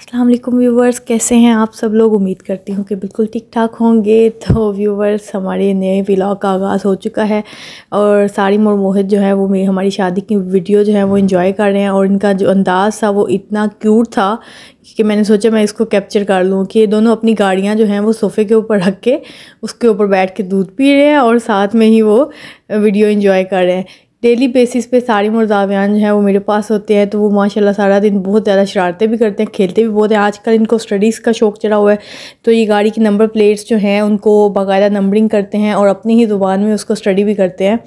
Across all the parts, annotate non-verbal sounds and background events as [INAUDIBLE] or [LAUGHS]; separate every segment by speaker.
Speaker 1: अस्सलाम वालेकुम व्यूवर्स कैसे हैं आप सब लोग उम्मीद करती हूँ कि बिल्कुल ठीक ठाक होंगे तो व्यूवर्स हमारे नए व्लॉग का आगाज़ हो चुका है और सारिम और मोहित जो है वो मेरी हमारी शादी की वीडियो जो है वो इन्जॉय कर रहे हैं और इनका जो अंदाज़ था वो इतना क्यूट था कि मैंने सोचा मैं इसको कैप्चर कर लूँ कि ये दोनों अपनी गाड़ियाँ जो हैं वो सोफ़े के ऊपर रख के उसके ऊपर बैठ के दूध पी रहे हैं और साथ में ही वो वीडियो इन्जॉय कर रहे हैं डेली बेसिस पे सारिम और जो है वो मेरे पास होते हैं तो वो माशाल्लाह सारा दिन बहुत ज़्यादा शरारतें भी करते हैं खेलते भी बहुत हैं आजकल इनको स्टडीज़ का शौक चढ़ा हुआ है तो ये गाड़ी की नंबर प्लेट्स जो हैं उनको बाकायदा नंबरिंग करते हैं और अपनी ही ज़ुबान में उसको स्टडी भी करते हैं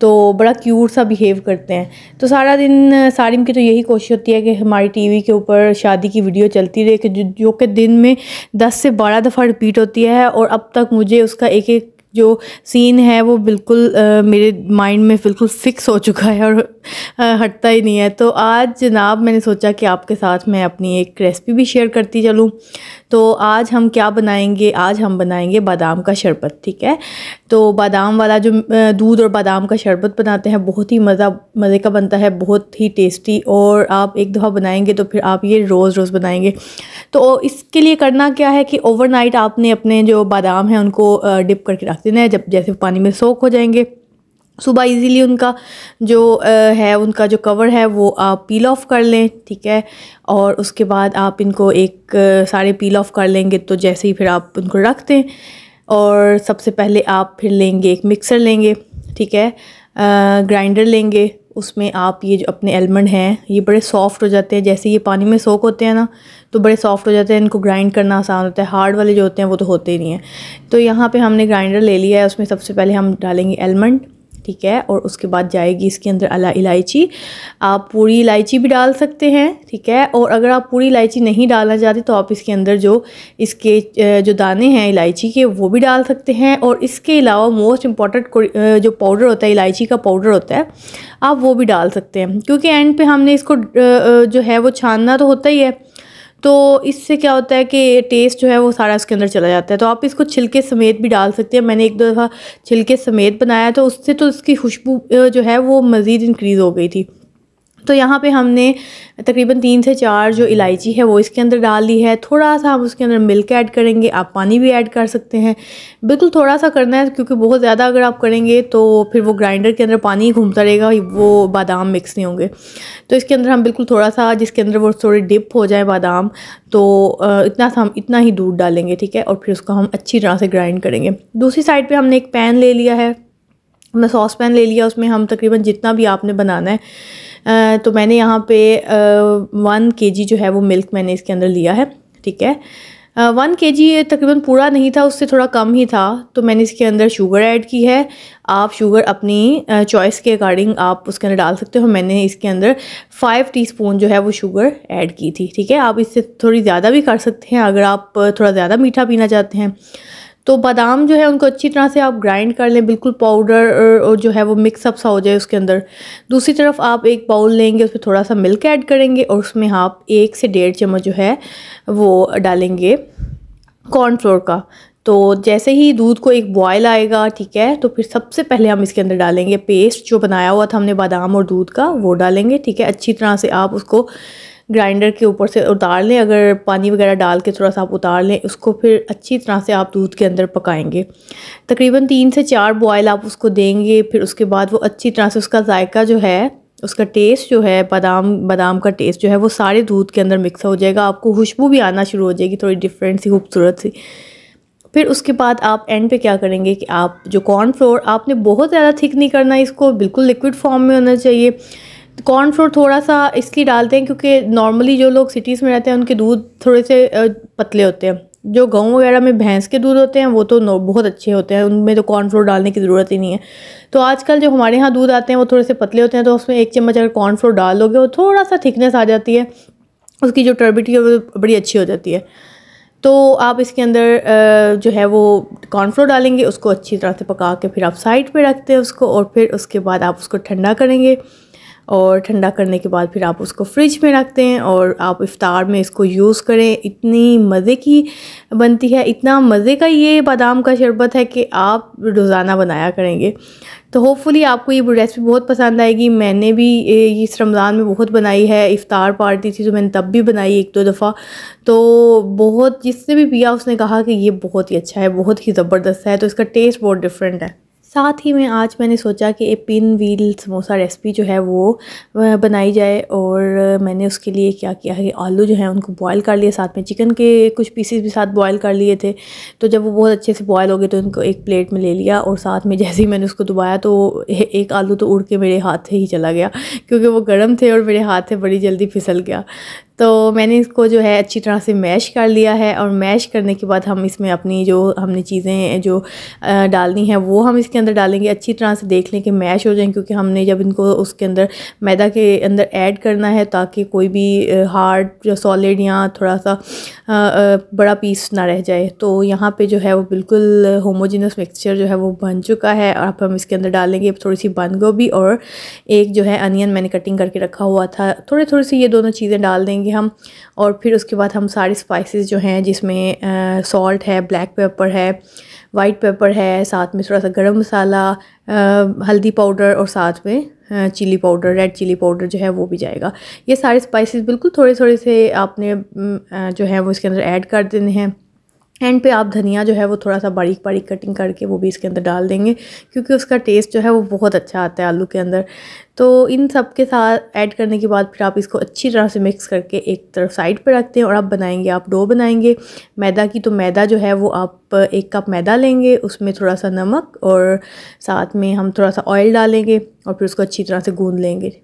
Speaker 1: तो बड़ा क्यूट सा बिहेव करते हैं तो सारा दिन सारिम की तो यही कोशिश होती है कि हमारी टी के ऊपर शादी की वीडियो चलती रहे कि जो कि दिन में दस से बारह दफ़ा रिपीट होती है और अब तक मुझे उसका एक एक जो सीन है वो बिल्कुल आ, मेरे माइंड में बिल्कुल फ़िक्स हो चुका है और आ, हटता ही नहीं है तो आज जनाब मैंने सोचा कि आपके साथ मैं अपनी एक रेसिपी भी शेयर करती चलूँ तो आज हम क्या बनाएंगे आज हम बनाएंगे बादाम का शरबत ठीक है तो बादाम वाला जो दूध और बादाम का शरबत बनाते हैं बहुत ही मज़ा मज़े का बनता है बहुत ही टेस्टी और आप एक दफ़ा बनाएंगे तो फिर आप ये रोज़ रोज़ बनाएंगे तो इसके लिए करना क्या है कि ओवरनाइट आपने अपने जो बादाम हैं उनको डिप करके रख देना है जब जैसे पानी में सोख हो जाएंगे सुबह इजीली उनका जो है उनका जो कवर है वो आप पील ऑफ कर लें ठीक है और उसके बाद आप इनको एक सारे पील ऑफ कर लेंगे तो जैसे ही फिर आप उनको रख दें और सबसे पहले आप फिर लेंगे एक मिक्सर लेंगे ठीक है ग्राइंडर लेंगे उसमें आप ये जो अपने एलमंड हैं ये बड़े सॉफ्ट हो जाते हैं जैसे ये पानी में सोख होते हैं ना तो बड़े सॉफ्ट हो जाते हैं इनको ग्राइंड करना आसान होता है हार्ड वाले जो होते हैं वो तो होते ही नहीं हैं तो यहाँ पे हमने ग्राइंडर ले लिया है उसमें सबसे पहले हम डालेंगे एलमंड ठीक है और उसके बाद जाएगी इसके अंदर अला इलायची आप पूरी इलायची भी डाल सकते हैं ठीक है और अगर आप पूरी इलायची नहीं डालना चाहते तो आप इसके अंदर जो इसके जो दाने हैं इलायची के वो भी डाल सकते हैं और इसके अलावा मोस्ट इम्पॉर्टेंट जो पाउडर होता है इलायची का पाउडर होता है आप वो भी डाल सकते हैं क्योंकि एंड पे हमने इसको जो है वो छानना तो होता ही है तो इससे क्या होता है कि टेस्ट जो है वो सारा इसके अंदर चला जाता है तो आप इसको छिलके समेत भी डाल सकते हैं मैंने एक दो दफ़ा छिलके समेत बनाया तो उससे तो इसकी खुशबू जो है वो मज़ीद इंक्रीज़ हो गई थी तो यहाँ पे हमने तकरीबन तीन से चार जो इलायची है वो इसके अंदर डाल दी है थोड़ा सा हम उसके अंदर मिल्क ऐड करेंगे आप पानी भी ऐड कर सकते हैं बिल्कुल थोड़ा सा करना है क्योंकि बहुत ज़्यादा अगर आप करेंगे तो फिर वो ग्राइंडर के अंदर पानी घूमता रहेगा वो बादाम मिक्स नहीं होंगे तो इसके अंदर हम बिल्कुल थोड़ा सा जिसके अंदर वो थोड़े डिप हो जाए बादाम तो इतना सा हम इतना ही दूध डालेंगे ठीक है और फिर उसको हम अच्छी तरह से ग्राइंड करेंगे दूसरी साइड पर हमने एक पैन ले लिया है हमने सॉस पैन ले लिया उसमें हम तकरीबन जितना भी आपने बनाना है तो मैंने यहाँ पे वन के जी जो है वो मिल्क मैंने इसके अंदर लिया है ठीक है वन के जी ये तकरीबन पूरा नहीं था उससे थोड़ा कम ही था तो मैंने इसके अंदर शुगर ऐड की है आप शुगर अपनी चॉइस के अकॉर्डिंग आप उसके अंदर डाल सकते हो मैंने इसके अंदर फ़ाइव टीस्पून जो है वो शुगर ऐड की थी ठीक है आप इससे थोड़ी ज़्यादा भी कर सकते हैं अगर आप थोड़ा ज़्यादा मीठा पीना चाहते हैं तो बादाम जो है उनको अच्छी तरह से आप ग्राइंड कर लें बिल्कुल पाउडर और जो है वो मिक्सअप सा हो जाए उसके अंदर दूसरी तरफ आप एक बाउल लेंगे उसमें थोड़ा सा मिल्क ऐड करेंगे और उसमें आप एक से डेढ़ चम्मच जो है वो डालेंगे कॉर्नफ्लोर का तो जैसे ही दूध को एक बॉयल आएगा ठीक है तो फिर सबसे पहले हम इसके अंदर डालेंगे पेस्ट जो बनाया हुआ था हमने बादाम और दूध का वो डालेंगे ठीक है अच्छी तरह से आप उसको ग्राइंडर के ऊपर से उतार लें अगर पानी वगैरह डाल के थोड़ा सा आप उतार लें उसको फिर अच्छी तरह से आप दूध के अंदर पकाएंगे तकरीबन तीन से चार बॉयल आप उसको देंगे फिर उसके बाद वो अच्छी तरह से उसका जायका जो है उसका टेस्ट जो है बादाम बादाम का टेस्ट जो है वो सारे दूध के अंदर मिक्स हो जाएगा आपको खुशबू भी आना शुरू हो जाएगी थोड़ी डिफरेंट सी खूबसूरत सी फिर उसके बाद आप एंड पे क्या करेंगे कि आप जो कॉर्न फ्लोर आपने बहुत ज़्यादा थिक नहीं करना इसको बिल्कुल लिक्विड फॉर्म में होना चाहिए कॉर्नफ्लोर थोड़ा सा इसलिए डालते हैं क्योंकि नॉर्मली जो लोग सिटीज़ में रहते हैं उनके दूध थोड़े से पतले होते हैं जो गाँव वगैरह में भैंस के दूध होते हैं वो तो बहुत अच्छे होते हैं उनमें तो कॉर्नफ्लोर डालने की ज़रूरत ही नहीं है तो आजकल जो हमारे यहाँ दूध आते हैं वो थोड़े से पतले होते हैं तो उसमें एक चम्मच अगर कॉर्नफ्लोर डाल वो थोड़ा सा थिकनेस आ जाती है उसकी जो टर्बिटी है वो बड़ी अच्छी हो जाती है तो आप इसके अंदर जो है वो कॉर्नफ्लोर डालेंगे उसको अच्छी तरह से पका के फिर आप साइड पर रखते हैं उसको और फिर उसके बाद आप उसको ठंडा करेंगे और ठंडा करने के बाद फिर आप उसको फ्रिज में रखते हैं और आप इफ़ार में इसको यूज़ करें इतनी मज़े की बनती है इतना मज़े का ये बादाम का शरबत है कि आप रोज़ाना बनाया करेंगे तो होपफुली आपको ये रेसिपी बहुत पसंद आएगी मैंने भी इस रमज़ान में बहुत बनाई है इफ़ार पार्टी थी तो मैंने तब भी बनाई एक दो दफ़ा तो बहुत जिसने भी पिया उसने कहा कि ये बहुत ही अच्छा है बहुत ही ज़बरदस्त है तो इसका टेस्ट बहुत डिफरेंट है साथ ही में आज मैंने सोचा कि एक पिन व्हील समोसा रेसिपी जो है वो बनाई जाए और मैंने उसके लिए क्या किया है आलू जो है उनको बॉईल कर लिए साथ में चिकन के कुछ पीसेस भी साथ बॉईल कर लिए थे तो जब वो बहुत अच्छे से बॉयल हो गए तो उनको एक प्लेट में ले लिया और साथ में जैसे ही मैंने उसको दबाया तो एक आलू तो उड़ के मेरे हाथ से ही चला गया क्योंकि वो गर्म थे और मेरे हाथ से बड़ी जल्दी फिसल गया तो मैंने इसको जो है अच्छी तरह से मैश कर लिया है और मैश करने के बाद हम इसमें अपनी जो हमने चीज़ें जो डालनी है वो हम इसके अंदर डालेंगे अच्छी तरह से देख लें कि मैश हो जाएं क्योंकि हमने जब इनको उसके अंदर मैदा के अंदर ऐड करना है ताकि कोई भी हार्ड या सॉलिड या थोड़ा सा बड़ा पीस ना रह जाए तो यहाँ पर जो है वो बिल्कुल होमोजिनस मिक्सचर जो है वो बन चुका है और अब हम इसके अंदर डालेंगे थोड़ी सी बंद गोभी और एक जो है अनियन मैंने कटिंग करके रखा हुआ था थोड़े थोड़े से ये दोनों चीज़ें डाल देंगे बनाएंगे हम और फिर उसके बाद हम सारे स्पाइसेस जो हैं जिसमें सॉल्ट है ब्लैक पेपर है वाइट पेपर है साथ में थोड़ा सा गरम मसाला हल्दी पाउडर और साथ में chilli powder red chilli powder जो है वो भी जाएगा ये सारे स्पाइसेस बिल्कुल थोड़े थोड़े से आपने जो है वो इसके अंदर ऐड कर देने हैं एंड पे आप धनिया जो है वो थोड़ा सा बारीक बारीक कटिंग करके वो भी इसके अंदर डाल देंगे क्योंकि उसका टेस्ट जो है वो बहुत अच्छा आता है आलू के अंदर तो इन सब के साथ ऐड करने के बाद फिर आप इसको अच्छी तरह से मिक्स करके एक तरफ साइड पर रखते हैं और आप बनाएंगे आप डो बनाएंगे मैदा की तो मैदा जो है वो आप एक कप मैदा लेंगे उसमें थोड़ा सा नमक और साथ में हम थोड़ा सा ऑयल डालेंगे और फिर उसको अच्छी तरह से गूँध लेंगे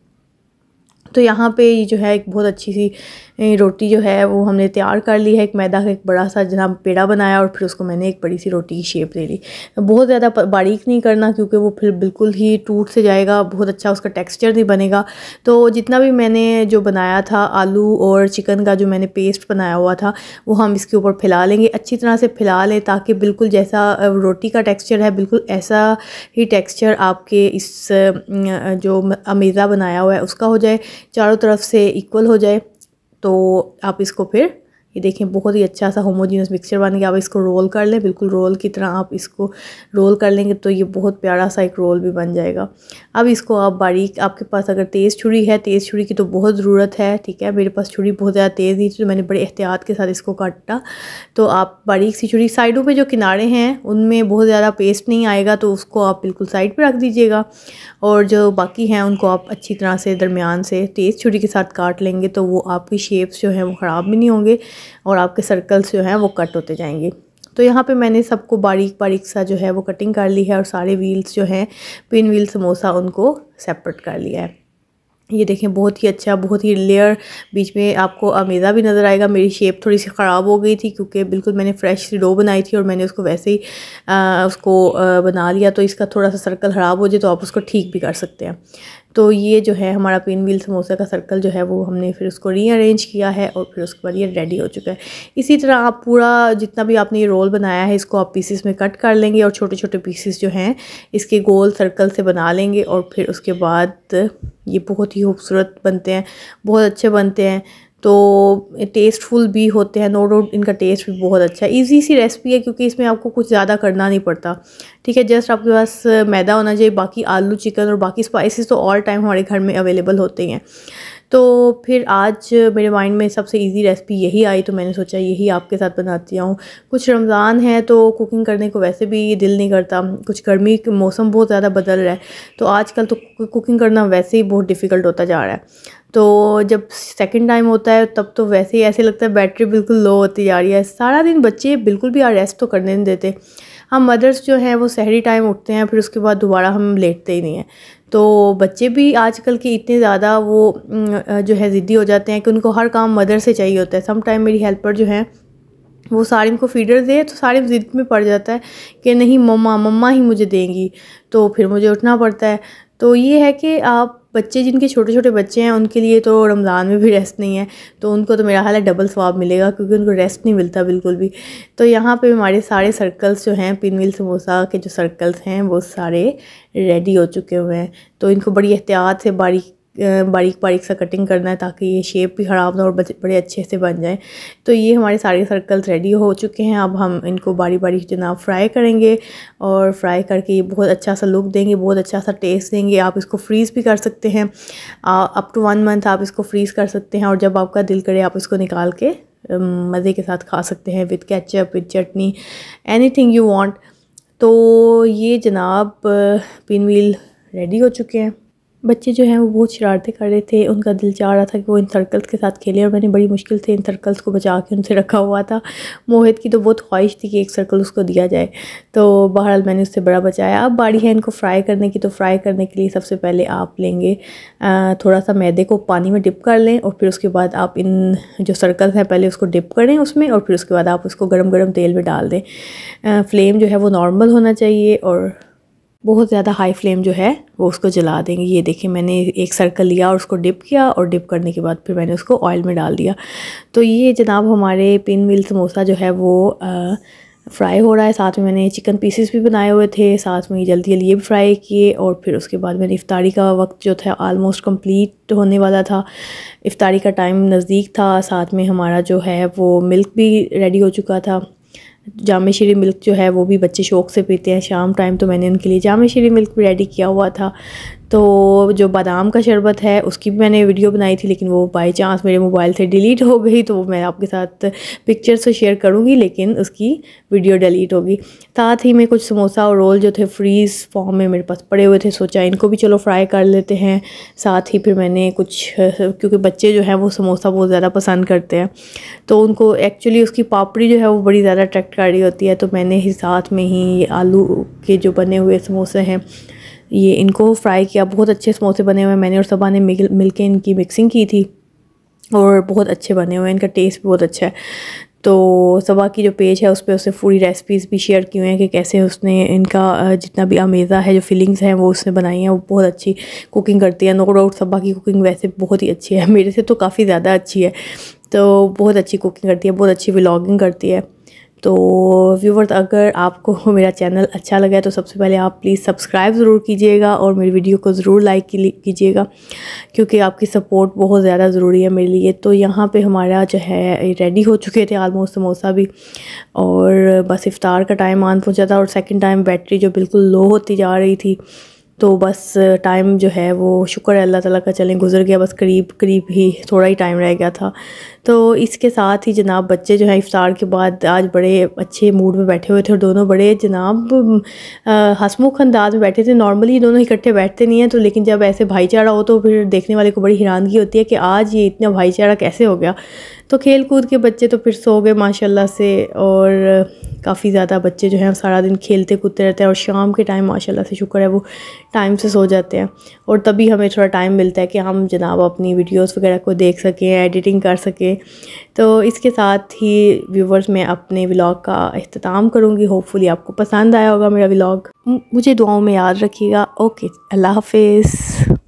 Speaker 1: तो यहाँ पे जो है एक बहुत अच्छी सी रोटी जो है वो हमने तैयार कर ली है एक मैदा का एक बड़ा सा जनाब पेड़ा बनाया और फिर उसको मैंने एक बड़ी सी रोटी की शेप दे ली बहुत ज़्यादा बारीक नहीं करना क्योंकि वो फिर बिल्कुल ही टूट से जाएगा बहुत अच्छा उसका टेक्सचर नहीं बनेगा तो जितना भी मैंने जो बनाया था आलू और चिकन का जो मैंने पेस्ट बनाया हुआ था वो हम इसके ऊपर फैला लेंगे अच्छी तरह से फैला लें ताकि बिल्कुल जैसा रोटी का टेक्स्चर है बिल्कुल ऐसा ही टेक्स्चर आपके इस जो अमेजा बनाया हुआ है उसका हो जाए चारों तरफ से इक्वल हो जाए तो आप इसको फिर ये देखें बहुत ही अच्छा सा होमोजीनस मिक्सचर बन गया अब इसको रोल कर लें बिल्कुल रोल की तरह आप इसको रोल कर लेंगे तो ये बहुत प्यारा सा एक रोल भी बन जाएगा अब इसको आप बारीक आपके पास अगर तेज़ छुरी है तेज़ छुरी की तो बहुत ज़रूरत है ठीक है मेरे पास छुरी बहुत ज़्यादा तेज़ नहीं थी तो मैंने बड़े एहतियात के साथ इसको काटा तो आप बारीक सी छुरी साइडों पर जो किनारे हैं उनमें बहुत ज़्यादा पेस्ट नहीं आएगा तो उसको आप बिल्कुल साइड पर रख दीजिएगा और जो बाकी हैं उनको आप अच्छी तरह से दरमियान से तेज़ छुरी के साथ काट लेंगे तो वो आपकी शेप्स जो हैं वो ख़राब भी नहीं होंगे और आपके सर्कल्स जो हैं वो कट होते जाएंगे तो यहाँ पे मैंने सबको बारीक बारीक सा जो है वो कटिंग कर ली है और सारे व्हील्स जो हैं पिन व्हील समोसा उनको सेपरेट कर लिया है ये देखें बहुत ही अच्छा बहुत ही लेयर बीच में आपको अमेज़ा भी नज़र आएगा मेरी शेप थोड़ी सी ख़राब हो गई थी क्योंकि बिल्कुल मैंने फ्रेश डो बनाई थी और मैंने उसको वैसे ही आ, उसको आ, बना लिया तो इसका थोड़ा सा सर्कल ख़राब हो जाए तो आप उसको ठीक भी कर सकते हैं तो ये जो है हमारा पिन व्हील समोसा का सर्कल जो है वो हमने फिर उसको रीअरेंज किया है और फिर उसके बाद ये रेडी हो चुका है इसी तरह आप पूरा जितना भी आपने ये रोल बनाया है इसको आप पीसीस में कट कर लेंगे और छोटे छोटे पीसीस जो हैं इसके गोल सर्कल से बना लेंगे और फिर उसके बाद ये बहुत ही खूबसूरत बनते हैं बहुत अच्छे बनते हैं तो टेस्टफुल भी होते हैं नो डाउट इनका टेस्ट भी बहुत अच्छा है ईजी सी रेसिपी है क्योंकि इसमें आपको कुछ ज़्यादा करना नहीं पड़ता ठीक है जस्ट आपके पास मैदा होना चाहिए बाकी आलू चिकन और बाकी स्पाइसेस तो ऑल टाइम हमारे घर में अवेलेबल होते हैं तो फिर आज मेरे माइंड में सबसे इजी रेसिपी यही आई तो मैंने सोचा यही आपके साथ बनाती हूँ कुछ रमज़ान है तो कुकिंग करने को वैसे भी दिल नहीं करता कुछ गर्मी मौसम बहुत ज़्यादा बदल रहा है तो आजकल तो कुकिंग करना वैसे ही बहुत डिफ़िकल्ट होता जा रहा है तो जब सेकंड टाइम होता है तब तो वैसे ही ऐसे लगता है बैटरी बिल्कुल लो होती जा रही है सारा दिन बच्चे बिल्कुल भी रेस्ट तो करने नहीं देते हम मदर्स जो हैं वो शहरी टाइम उठते हैं फिर उसके बाद दोबारा हम लेटते ही नहीं हैं तो बच्चे भी आजकल के इतने ज़्यादा वो जो है ज़िद्दी हो जाते हैं कि उनको हर काम मदर से चाहिए होता है टाइम मेरी हेल्पर जो हैं वो सारिम को फीडर दे तो सारिम ज़िद में पड़ जाता है कि नहीं मम्मा मम्मा ही मुझे देंगी तो फिर मुझे उठना पड़ता है तो ये है कि आप बच्चे जिनके छोटे छोटे बच्चे हैं उनके लिए तो रमज़ान में भी रेस्ट नहीं है तो उनको तो मेरा हाल है डबल स्वाब मिलेगा क्योंकि उनको रेस्ट नहीं मिलता बिल्कुल भी तो यहाँ पे हमारे सारे सर्कल्स जो हैं पिनविल समोसा के जो सर्कल्स हैं वो सारे रेडी हो चुके हुए हैं तो इनको बड़ी एहतियात से बारीक बारीक बारीक सा कटिंग करना है ताकि ये शेप भी ख़राब ना और बड़े अच्छे से बन जाए तो ये हमारे सारे सर्कल्स रेडी हो चुके हैं अब हम इनको बारी बारीक जनाब फ्राई करेंगे और फ्राई करके ये बहुत अच्छा सा लुक देंगे बहुत अच्छा सा टेस्ट देंगे आप इसको फ्रीज़ भी कर सकते हैं अप टू वन मंथ आप इसको फ्रीज़ कर सकते हैं और जब आपका दिल करे आप इसको निकाल के मज़े के साथ खा सकते हैं with ketchup with chutney anything you want तो ये जनाब पिन व्हील रेडी हो चुके हैं बच्चे जो हैं वो बहुत शरारतें कर रहे थे उनका दिल चाह रहा था कि वो इन सर्कल्स के साथ खेले और मैंने बड़ी मुश्किल से इन सर्कल्स को बचा के उनसे रखा हुआ था मोहित की तो बहुत ख्वाहिश थी कि एक सर्कल उसको दिया जाए तो बहरहाल मैंने उससे बड़ा बचाया अब बारी है इनको फ्राई करने की तो फ्राई करने के लिए सबसे पहले आप लेंगे थोड़ा सा मैदे को पानी में डिप कर लें और फिर उसके बाद आप इन जो सर्कल्स हैं पहले उसको डिप करें उसमें और फिर उसके बाद आप उसको गर्म गर्म तेल में डाल दें फ्लेम जो है वो नॉर्मल होना चाहिए और बहुत ज़्यादा हाई फ्लेम जो है वो उसको जला देंगे ये देखिए मैंने एक सर्कल लिया और उसको डिप किया और डिप करने के बाद फिर मैंने उसको ऑयल में डाल दिया तो ये जनाब हमारे पिन मिल समोसा जो है वो आ, फ्राई हो रहा है साथ में मैंने चिकन पीसेस भी बनाए हुए थे साथ में जल्दी जल्दी ये भी फ्राई किए और फिर उसके बाद मैंने इफ़ारी का वक्त जो था आलमोस्ट कंप्लीट होने वाला था इफ़ारी का टाइम नज़दीक था साथ में हमारा जो है वो मिल्क भी रेडी हो चुका था जाम शरी मिल्क जो है वो भी बच्चे शौक़ से पीते हैं शाम टाइम तो मैंने उनके लिए जाम श्री मिल्क भी रेडी किया हुआ था तो जो बादाम का शरबत है उसकी भी मैंने वीडियो बनाई थी लेकिन वो बाई चांस मेरे मोबाइल से डिलीट हो गई तो मैं आपके साथ पिक्चर से शेयर करूँगी लेकिन उसकी वीडियो डिलीट होगी साथ ही मैं कुछ समोसा और रोल जो थे फ्रीज़ फॉर्म में मेरे पास पड़े हुए थे सोचा इनको भी चलो फ्राई कर लेते हैं साथ ही फिर मैंने कुछ क्योंकि बच्चे जो हैं वो समोसा बहुत ज़्यादा पसंद करते हैं तो उनको एक्चुअली उसकी पापड़ी जो है वो बड़ी ज़्यादा अट्रैक्ट कर रही होती है तो मैंने ही साथ में ही आलू के जो बने हुए समोसे हैं ये इनको फ्राई किया बहुत अच्छे समोसे बने हुए मैंने और सबा ने मिल मिल के इनकी मिक्सिंग की थी और बहुत अच्छे बने हुए हैं इनका टेस्ट भी बहुत अच्छा है तो सबा की जो पेज है उस पर उसने पूरी रेसिपीज़ भी शेयर की हुई हैं कि कैसे उसने इनका जितना भी अमेज़ा है जो फीलिंग्स हैं वो उसने बनाई हैं वो बहुत अच्छी कुकिंग करती है नो डाउट सबा की कुकिंग वैसे बहुत ही अच्छी है मेरे से तो काफ़ी ज़्यादा अच्छी है तो बहुत अच्छी कुकिंग करती है बहुत अच्छी व्लॉगिंग करती है तो व्यूवर्स अगर आपको [LAUGHS] मेरा चैनल अच्छा लगा है तो सबसे पहले आप प्लीज़ सब्सक्राइब ज़रूर कीजिएगा और मेरी वीडियो को ज़रूर लाइक कीजिएगा क्योंकि आपकी सपोर्ट बहुत ज़्यादा ज़रूरी है मेरे लिए तो यहाँ पे हमारा जो है रेडी हो चुके थे आलमोस्ट समोसा भी और बस इफ़ार का टाइम आन पहुँचा था और सेकेंड टाइम बैटरी जो बिल्कुल लो होती जा रही थी तो बस टाइम जो है वो शुक्र है अल्लाह ताला का चलें गुजर गया बस करीब करीब ही थोड़ा ही टाइम रह गया था तो इसके साथ ही जनाब बच्चे जो हैं इफ़ार के बाद आज बड़े अच्छे मूड में बैठे हुए थे और दोनों बड़े जनाब हंसमुख अंदाज में बैठे थे नॉर्मली दोनों इकट्ठे बैठते नहीं हैं तो लेकिन जब ऐसे भाईचारा हो तो फिर देखने वाले को बड़ी हैरानगी होती है कि आज ये इतना भाईचारा कैसे हो गया तो खेल कूद के बच्चे तो फिर सो गए माशाल्लाह से और काफ़ी ज़्यादा बच्चे जो हैं सारा दिन खेलते कूदते रहते हैं और शाम के टाइम माशाल्लाह से शुक्र है वो टाइम से सो जाते हैं और तभी हमें थोड़ा टाइम मिलता है कि हम जनाब अपनी वीडियोस वगैरह को देख सकें एडिटिंग कर सकें तो इसके साथ ही व्यूवर्स मैं अपने व्लॉग का अख्ताम करूँगी होपफुली आपको पसंद आया होगा मेरा व्लॉग मुझे दुआओं में याद रखिएगा ओके अल्लाह हाफिज़